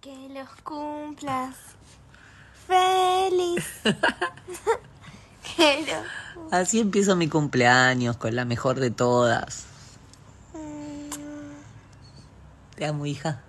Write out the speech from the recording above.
Que los cumplas. Feliz. que los... Así empiezo mi cumpleaños, con la mejor de todas. Mm. Te amo, hija.